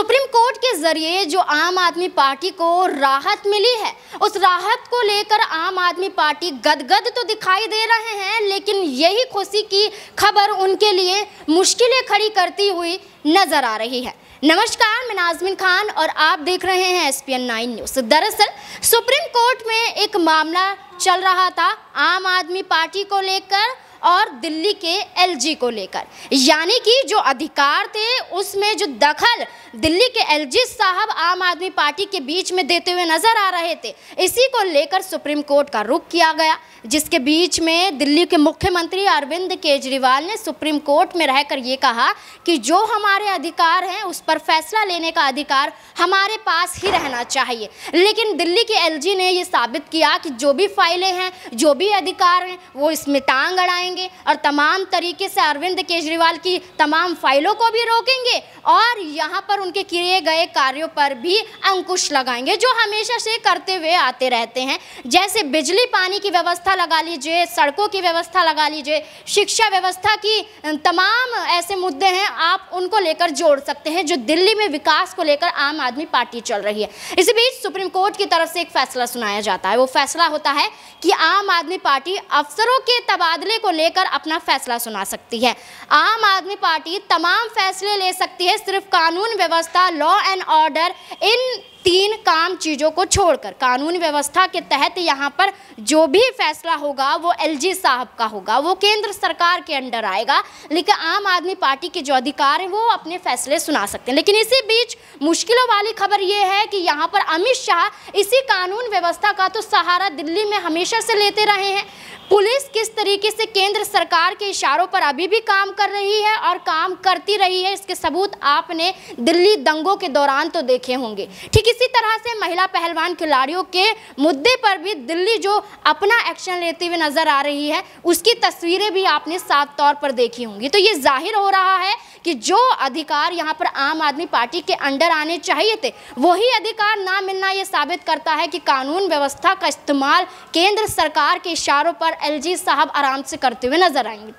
supreme court के जरिए जो आम आदमी पार्टी को राहत मिली है उस राहत को लेकर आम आदमी पार्टी गदगद तो दिखाई दे रहे हैं लेकिन यही खुशी की खबर उनके लिए मुश्किलें खड़ी करती हुई नजर आ रही है नमस्कार मैं नाजमिन खान और आप देख रहे हैं S P N nine news दरअसल सुप्रीम कोर्ट में एक मामला चल रहा था आम आदमी पार्टी को लेकर और दिल्ली के एलजी को लेकर यानी कि जो अधिकार थे उसमें जो दखल दिल्ली के एलजी साहब आम आदमी पार्टी के बीच में देते हुए नजर आ रहे थे इसी को लेकर सुप्रीम कोर्ट का रुख किया गया जिसके बीच में दिल्ली के मुख्यमंत्री अरविंद केजरीवाल ने सुप्रीम कोर्ट में रहकर ये कहा कि जो हमारे अधिकार हैं उस पर फैसला लेने का अधिकार हमारे पास ही रहना चाहिए लेकिन दिल्ली के एलजी ने ये साबित किया कि जो भी फाइलें हैं जो भी अधिकार हैं वो इसमें टांग अड़ाएँ करेंगे और तमाम तरीके से अरविंद केजरीवाल की तमाम फाइलों को भी रोकेंगे और यहाँ पर उनके किए गए कार्यों पर भी अंकुश लगाएंगे जो हमेशा से करते हुए आते रहते हैं जैसे बिजली पानी की व्यवस्था लगा लीजिए सड़कों की व्यवस्था लगा लीजिए शिक्षा व्यवस्था की तमाम ऐसे मुद्दे हैं आप उनको लेकर जोड़ सकते हैं जो दिल्ली में विकास को लेकर आम आदमी पार्टी चल रही है इसी बीच सुप्रीम कोर्ट की तरफ से एक फैसला सुनाया जाता है वो फैसला होता है कि आम आदमी पार्टी अफसरों के तबादले को लेकर अपना फैसला सुना सकती है आम आदमी पार्टी तमाम फैसले ले सकती है सिर्फ कानून व्यवस्था लॉ एंड ऑर्डर इन तीन काम चीज़ों को छोड़कर कानून व्यवस्था के तहत यहाँ पर जो भी फैसला होगा वो एलजी साहब का होगा वो केंद्र सरकार के अंडर आएगा लेकिन आम आदमी पार्टी के जो अधिकार हैं वो अपने फैसले सुना सकते हैं लेकिन इसी बीच मुश्किलों वाली खबर ये है कि यहाँ पर अमित शाह इसी कानून व्यवस्था का तो सहारा दिल्ली में हमेशा से लेते रहे हैं पुलिस किस तरीके से केंद्र सरकार के इशारों पर अभी भी काम कर रही है और काम करती रही है इसके सबूत आपने दिल्ली दंगों के दौरान तो देखे होंगे ठीक इसी तरह से महिला पहलवान खिलाड़ियों के मुद्दे पर भी दिल्ली जो अपना एक्शन लेते हुए नजर आ रही है उसकी तस्वीरें भी आपने साफ तौर पर देखी होंगी तो ये जाहिर हो रहा है कि जो अधिकार यहाँ पर आम आदमी पार्टी के अंडर आने चाहिए थे वही अधिकार ना मिलना ये साबित करता है कि कानून व्यवस्था का इस्तेमाल केंद्र सरकार के इशारों पर एलजी साहब आराम से करते हुए नजर आएंगे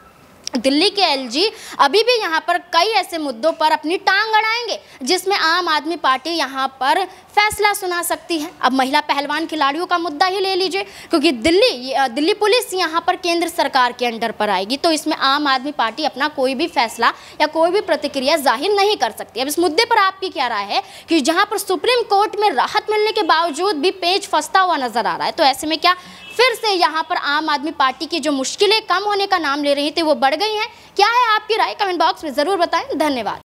दिल्ली के एलजी अभी भी यहाँ पर कई ऐसे मुद्दों पर अपनी टांग अड़ाएंगे जिसमें आम आदमी पार्टी यहाँ पर फैसला सुना सकती है अब महिला पहलवान खिलाड़ियों का मुद्दा ही ले लीजिए क्योंकि दिल्ली दिल्ली पुलिस यहाँ पर केंद्र सरकार के अंडर पर आएगी तो इसमें आम आदमी पार्टी अपना कोई भी फैसला या कोई भी प्रतिक्रिया जाहिर नहीं कर सकती अब इस मुद्दे पर आपकी क्या राय है कि जहाँ पर सुप्रीम कोर्ट में राहत मिलने के बावजूद भी पेज फंसता हुआ नजर आ रहा है तो ऐसे में क्या फिर से यहाँ पर आम आदमी पार्टी की जो मुश्किलें कम होने का नाम ले रही थी वो बढ़ गई हैं क्या है आपकी राय कमेंट बॉक्स में ज़रूर बताएं धन्यवाद